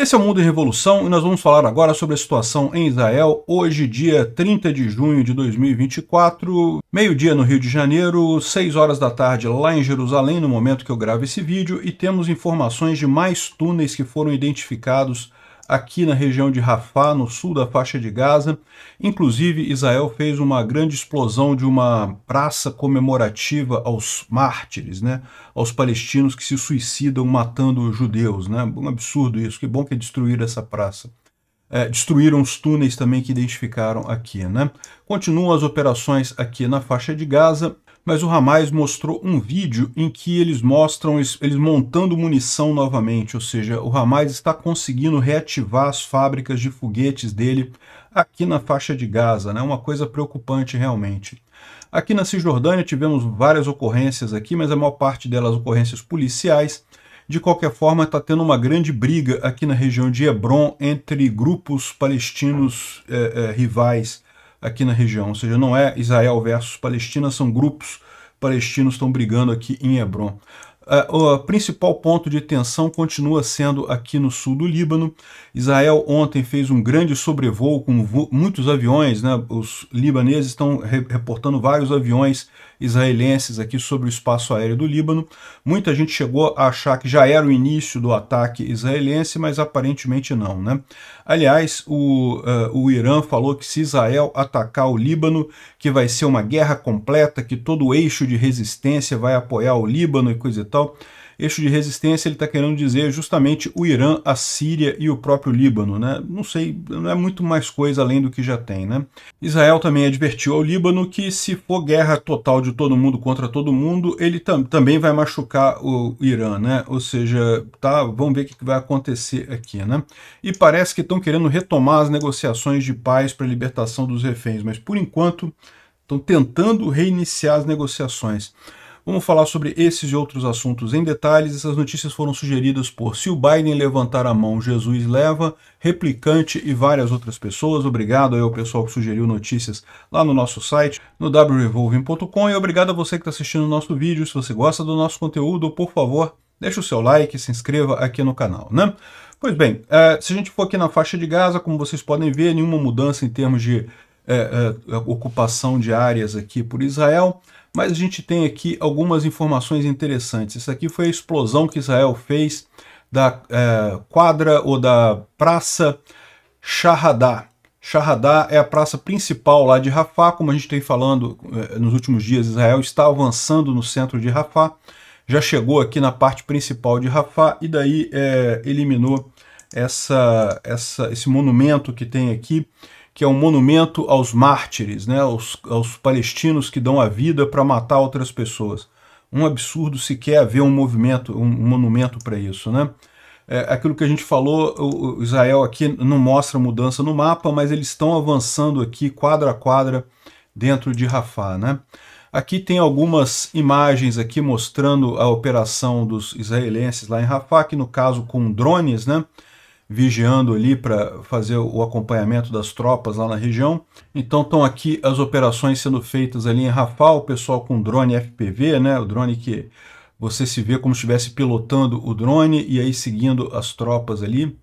Esse é o Mundo em Revolução e nós vamos falar agora sobre a situação em Israel hoje, dia 30 de junho de 2024, meio-dia no Rio de Janeiro, 6 horas da tarde lá em Jerusalém, no momento que eu gravo esse vídeo, e temos informações de mais túneis que foram identificados aqui na região de Rafah, no sul da faixa de Gaza. Inclusive, Israel fez uma grande explosão de uma praça comemorativa aos mártires, né? aos palestinos que se suicidam matando judeus. Né? Um absurdo isso, que bom que destruir essa praça. É, destruíram os túneis também que identificaram aqui. Né? Continuam as operações aqui na faixa de Gaza mas o Ramais mostrou um vídeo em que eles mostram eles montando munição novamente, ou seja, o Ramais está conseguindo reativar as fábricas de foguetes dele aqui na faixa de Gaza, né? Uma coisa preocupante realmente. Aqui na Cisjordânia tivemos várias ocorrências aqui, mas a maior parte delas ocorrências policiais. De qualquer forma, está tendo uma grande briga aqui na região de Hebron entre grupos palestinos eh, eh, rivais aqui na região. Ou seja, não é Israel versus Palestina, são grupos palestinos estão brigando aqui em Hebron. Uh, o principal ponto de tensão continua sendo aqui no sul do Líbano. Israel ontem fez um grande sobrevoo com muitos aviões, né? os libaneses estão re reportando vários aviões israelenses aqui sobre o espaço aéreo do Líbano. Muita gente chegou a achar que já era o início do ataque israelense, mas aparentemente não. Né? Aliás, o, uh, o Irã falou que se Israel atacar o Líbano, que vai ser uma guerra completa, que todo o eixo de resistência vai apoiar o Líbano e coisa e tal. Eixo de resistência ele está querendo dizer justamente o Irã, a Síria e o próprio Líbano. Né? Não sei, não é muito mais coisa além do que já tem. Né? Israel também advertiu ao Líbano que se for guerra total de todo mundo contra todo mundo, ele tam também vai machucar o Irã. Né? Ou seja, tá, vamos ver o que vai acontecer aqui. Né? E parece que estão querendo retomar as negociações de paz para a libertação dos reféns, mas por enquanto estão tentando reiniciar as negociações. Vamos falar sobre esses e outros assuntos em detalhes. Essas notícias foram sugeridas por Se o Biden levantar a mão, Jesus leva, Replicante e várias outras pessoas. Obrigado aí ao pessoal que sugeriu notícias lá no nosso site, no wrevolving.com. E obrigado a você que está assistindo o nosso vídeo. Se você gosta do nosso conteúdo, por favor, deixe o seu like, se inscreva aqui no canal, né? Pois bem, é, se a gente for aqui na faixa de Gaza, como vocês podem ver, nenhuma mudança em termos de é, é, ocupação de áreas aqui por Israel, mas a gente tem aqui algumas informações interessantes. Isso aqui foi a explosão que Israel fez da é, quadra ou da praça Shahadá. Shahadá é a praça principal lá de Rafá, como a gente tem falando é, nos últimos dias, Israel está avançando no centro de Rafá, já chegou aqui na parte principal de Rafá e daí é, eliminou essa, essa, esse monumento que tem aqui que é um monumento aos mártires, né, aos, aos palestinos que dão a vida para matar outras pessoas. Um absurdo sequer haver um movimento, um, um monumento para isso, né? É, aquilo que a gente falou, o, o Israel aqui não mostra mudança no mapa, mas eles estão avançando aqui quadra a quadra dentro de Rafah, né? Aqui tem algumas imagens aqui mostrando a operação dos israelenses lá em Rafah, que no caso com drones, né? vigiando ali para fazer o acompanhamento das tropas lá na região. Então estão aqui as operações sendo feitas ali em Rafal, o pessoal com drone FPV, né? O drone que você se vê como se estivesse pilotando o drone e aí seguindo as tropas ali.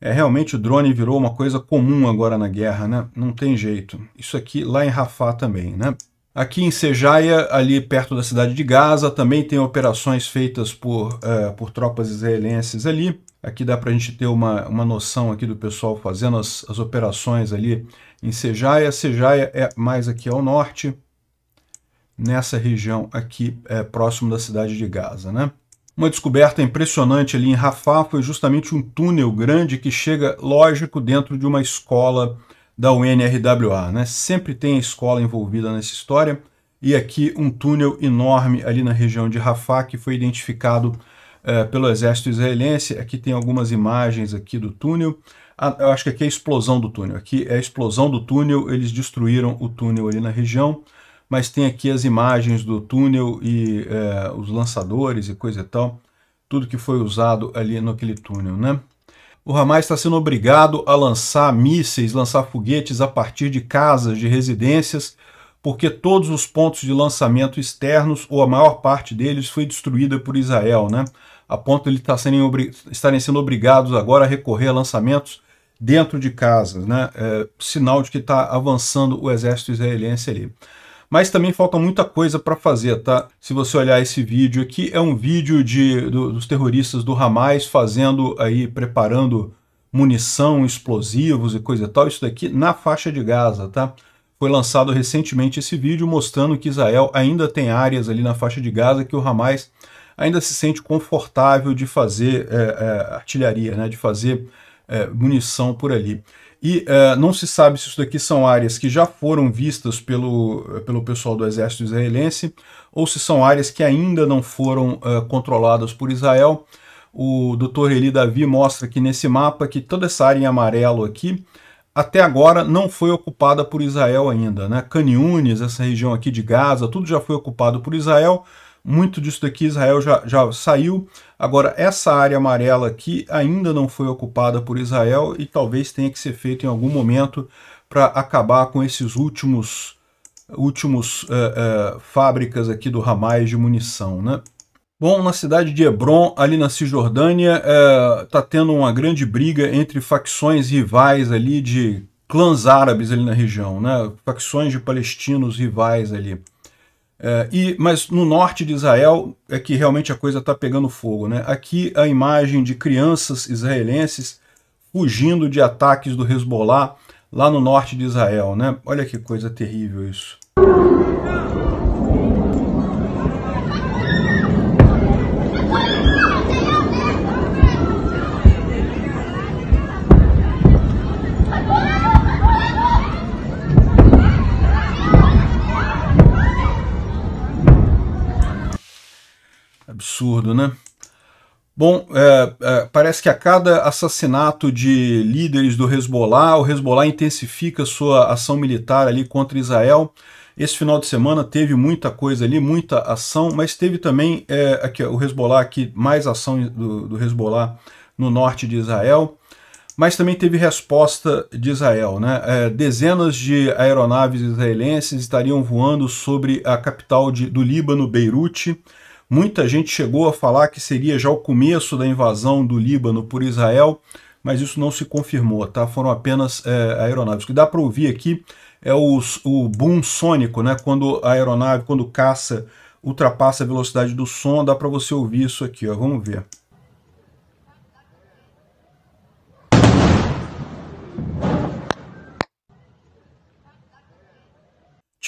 É, realmente o drone virou uma coisa comum agora na guerra, né? Não tem jeito. Isso aqui lá em Rafah também, né? Aqui em Sejaia, ali perto da cidade de Gaza, também tem operações feitas por, uh, por tropas israelenses ali. Aqui dá para a gente ter uma, uma noção aqui do pessoal fazendo as, as operações ali em Sejaia. Sejaia é mais aqui ao norte, nessa região aqui é, próximo da cidade de Gaza. Né? Uma descoberta impressionante ali em Rafah foi justamente um túnel grande que chega, lógico, dentro de uma escola da UNRWA, né? Sempre tem a escola envolvida nessa história. E aqui um túnel enorme ali na região de Rafah que foi identificado é, pelo exército israelense. Aqui tem algumas imagens aqui do túnel. Ah, eu acho que aqui é a explosão do túnel. Aqui é a explosão do túnel, eles destruíram o túnel ali na região. Mas tem aqui as imagens do túnel e é, os lançadores e coisa e tal. Tudo que foi usado ali naquele túnel, né? o Hamas está sendo obrigado a lançar mísseis, lançar foguetes a partir de casas, de residências, porque todos os pontos de lançamento externos, ou a maior parte deles, foi destruída por Israel, né? a ponto de eles tá sendo, estarem sendo obrigados agora a recorrer a lançamentos dentro de casas, né? É, sinal de que está avançando o exército israelense ali mas também falta muita coisa para fazer, tá? Se você olhar esse vídeo aqui, é um vídeo de, do, dos terroristas do Hamas fazendo aí, preparando munição, explosivos e coisa e tal, isso daqui na faixa de Gaza, tá? Foi lançado recentemente esse vídeo mostrando que Israel ainda tem áreas ali na faixa de Gaza que o Hamas ainda se sente confortável de fazer é, é, artilharia, né, de fazer é, munição por ali. E uh, não se sabe se isso daqui são áreas que já foram vistas pelo, eh, pelo pessoal do exército israelense ou se são áreas que ainda não foram uh, controladas por Israel. O Dr. Eli Davi mostra que nesse mapa que toda essa área em amarelo aqui até agora não foi ocupada por Israel ainda. Né? Caniunes, essa região aqui de Gaza, tudo já foi ocupado por Israel. Muito disso daqui Israel já, já saiu. Agora, essa área amarela aqui ainda não foi ocupada por Israel e talvez tenha que ser feito em algum momento para acabar com esses últimos últimos uh, uh, fábricas aqui do ramais de munição, né? Bom, na cidade de Hebron, ali na Cisjordânia, está eh, tendo uma grande briga entre facções rivais ali de clãs árabes ali na região, né? Facções de palestinos rivais ali. É, e, mas no norte de Israel é que realmente a coisa está pegando fogo. Né? Aqui a imagem de crianças israelenses fugindo de ataques do Hezbollah lá no norte de Israel. Né? Olha que coisa terrível isso. né? Bom, é, é, parece que a cada assassinato de líderes do Hezbollah, o Hezbollah intensifica sua ação militar ali contra Israel. Esse final de semana teve muita coisa ali, muita ação, mas teve também é, aqui, o Hezbollah aqui, mais ação do, do Hezbollah no norte de Israel. Mas também teve resposta de Israel. Né? É, dezenas de aeronaves israelenses estariam voando sobre a capital de, do Líbano, Beirute Muita gente chegou a falar que seria já o começo da invasão do Líbano por Israel, mas isso não se confirmou, tá? Foram apenas é, aeronaves. O que dá para ouvir aqui é o, o boom sônico, né? Quando a aeronave, quando caça ultrapassa a velocidade do som, dá para você ouvir isso aqui, ó. Vamos ver.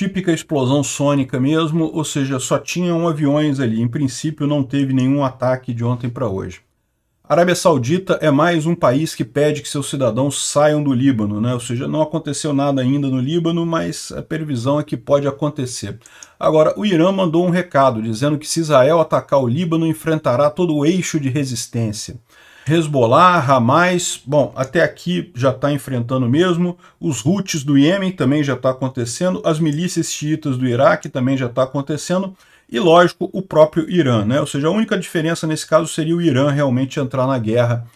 típica explosão sônica mesmo, ou seja, só tinham aviões ali. Em princípio, não teve nenhum ataque de ontem para hoje. A Arábia Saudita é mais um país que pede que seus cidadãos saiam do Líbano, né? ou seja, não aconteceu nada ainda no Líbano, mas a previsão é que pode acontecer. Agora, o Irã mandou um recado dizendo que se Israel atacar o Líbano, enfrentará todo o eixo de resistência. Hezbollah, Hamas, bom, até aqui já está enfrentando mesmo. Os Houthis do Iêmen também já está acontecendo. As milícias xiitas do Iraque também já está acontecendo. E, lógico, o próprio Irã, né? Ou seja, a única diferença nesse caso seria o Irã realmente entrar na guerra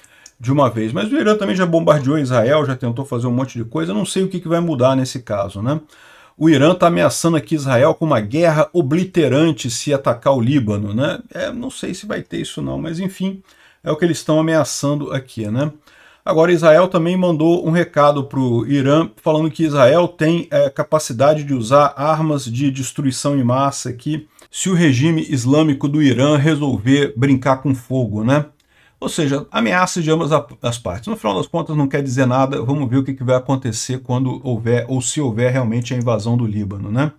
de uma vez. Mas o Irã também já bombardeou Israel, já tentou fazer um monte de coisa. Não sei o que, que vai mudar nesse caso, né? o Irã está ameaçando aqui Israel com uma guerra obliterante se atacar o Líbano, né? É, não sei se vai ter isso não, mas enfim, é o que eles estão ameaçando aqui, né? Agora, Israel também mandou um recado para o Irã, falando que Israel tem é, capacidade de usar armas de destruição em massa aqui, se o regime islâmico do Irã resolver brincar com fogo, né? Ou seja, ameaças de ambas as partes. No final das contas, não quer dizer nada. Vamos ver o que, vai acontecer quando houver, ou se houver realmente a invasão do Líbano, né?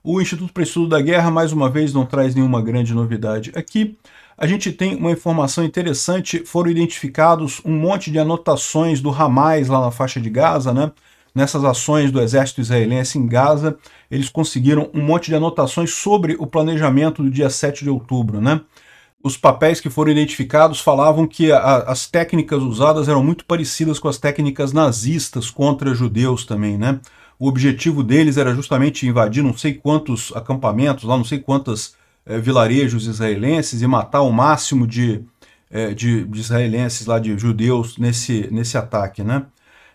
O Instituto para Estudo da Guerra, mais uma vez, não traz nenhuma grande novidade aqui a gente tem uma informação interessante, foram identificados um monte de anotações do Hamas lá na faixa de Gaza, né? Nessas ações do exército israelense em Gaza, eles conseguiram um monte de anotações sobre o planejamento do dia 7 de outubro, né? Os papéis que foram identificados falavam que a, as técnicas usadas eram muito parecidas com as técnicas nazistas contra judeus também, né? O objetivo deles era justamente invadir não sei quantos acampamentos, lá não sei quantas é, vilarejos israelenses e matar o máximo de, é, de, de, israelenses, lá de judeus, nesse, nesse ataque, né?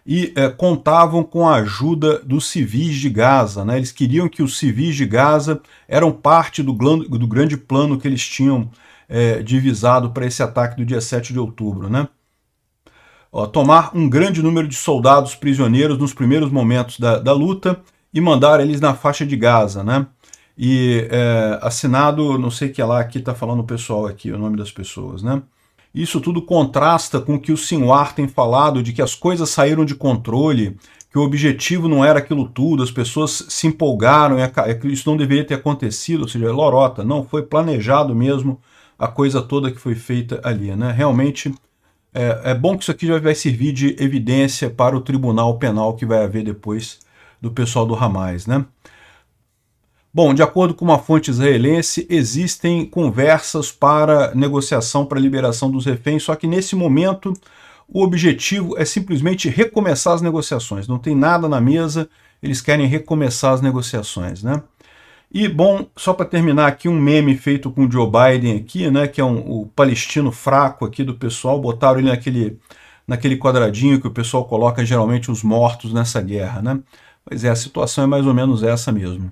E é, contavam com a ajuda dos civis de Gaza, né? Eles queriam que os civis de Gaza eram parte do, do grande plano que eles tinham divisado para esse ataque do dia 7 de outubro, né? Ó, tomar um grande número de soldados prisioneiros nos primeiros momentos da, da luta e mandar eles na faixa de Gaza, né? E é, assinado, não sei o que lá, aqui está falando o pessoal aqui, o nome das pessoas, né? Isso tudo contrasta com o que o Sinwar tem falado de que as coisas saíram de controle, que o objetivo não era aquilo tudo, as pessoas se empolgaram, isso não deveria ter acontecido, ou seja, é lorota, não, foi planejado mesmo a coisa toda que foi feita ali, né? Realmente é, é bom que isso aqui já vai servir de evidência para o tribunal penal que vai haver depois do pessoal do Ramais, né? Bom, de acordo com uma fonte israelense, existem conversas para negociação para a liberação dos reféns, só que nesse momento o objetivo é simplesmente recomeçar as negociações. Não tem nada na mesa, eles querem recomeçar as negociações, né? E, bom, só para terminar aqui, um meme feito com o Joe Biden aqui, né, que é um, o palestino fraco aqui do pessoal, botaram ele naquele, naquele quadradinho que o pessoal coloca geralmente os mortos nessa guerra, né? Mas é, a situação é mais ou menos essa mesmo.